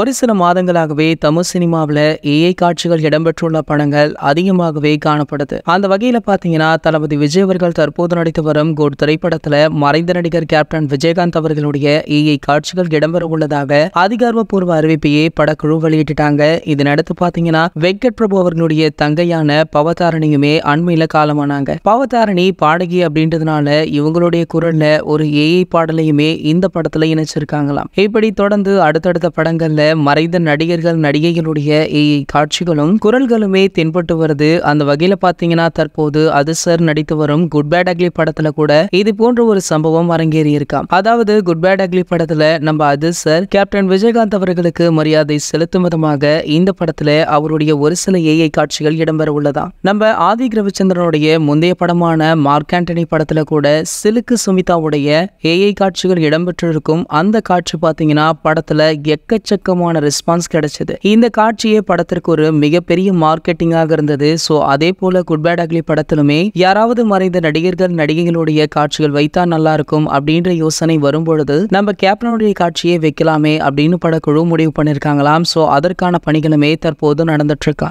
ஒரு சில மாதங்களாகவே தமிழ் சினிமாவில் ஏஐ காட்சிகள் இடம்பெற்றுள்ள படங்கள் அதிகமாகவே காணப்படுது அந்த வகையில் பார்த்தீங்கன்னா தளபதி விஜய் அவர்கள் தற்போது நடித்து வரும் கோட் திரைப்படத்தில் மறைந்த நடிகர் கேப்டன் விஜயகாந்த் அவர்களுடைய ஏஐ காட்சிகள் இடம்பெற உள்ளதாக அதிகாரப்பூர்வ அறிவிப்பையே படக்குழு வெளியிட்டாங்க இதனடுத்து பார்த்தீங்கன்னா வெங்கட் பிரபு அவர்களுடைய தங்கையான பவதாரணியுமே அண்மையில் காலமானாங்க பவதாரணி பாடகி அப்படின்றதுனால இவங்களுடைய குரல்ல ஒரு ஏஐ பாடலையுமே இந்த படத்தில் இணைச்சிருக்காங்களாம் இப்படி தொடர்ந்து அடுத்தடுத்த படங்கள்ல மறைந்த நடிகர்கள் நடிகைகளுடைய காட்சிகளும் குரல்களுமே தென்பட்டு வருது அந்த வகையில பாத்தீங்கன்னா தற்போது அது சார் நடித்து வரும் குட் பேட் அக்லி படத்துல கூட இது போன்ற ஒரு சம்பவம் அரங்கேறி இருக்காம் அதாவது குட் பேட் அக்லி படத்துல நம்ம அது சார் கேப்டன் விஜயகாந்த் அவர்களுக்கு மரியாதை செலுத்தும் விதமாக இந்த படத்துல அவருடைய ஒரு சில ஏஐ காட்சிகள் இடம்பெற உள்ளதா நம்ம ஆதி ரவிச்சந்திரனுடைய முந்தைய படமான மார்க் ஆண்டனி படத்துல கூட சிலுக்கு சுமிதாவுடைய ஏஐ காட்சிகள் இடம்பெற்றிருக்கும் அந்த காட்சி பாத்தீங்கன்னா படத்துல எக்கச்சக்க நெருக்கமான ரெஸ்பான்ஸ் கிடைச்சது இந்த காட்சியே படத்திற்கு ஒரு மிகப்பெரிய மார்க்கெட்டிங்காக இருந்தது சோ அதே போல குட் பேட் அக்லி படத்திலுமே யாராவது மறைந்த நடிகர்கள் நடிகைகளுடைய காட்சிகள் வைத்தா நல்லா இருக்கும் அப்படின்ற யோசனை வரும்பொழுது நம்ம கேப்டனுடைய காட்சியை வைக்கலாமே அப்படின்னு படக்குழு முடிவு பண்ணிருக்காங்களாம் சோ அதற்கான பணிகளுமே தற்போது நடந்துட்டு இருக்கா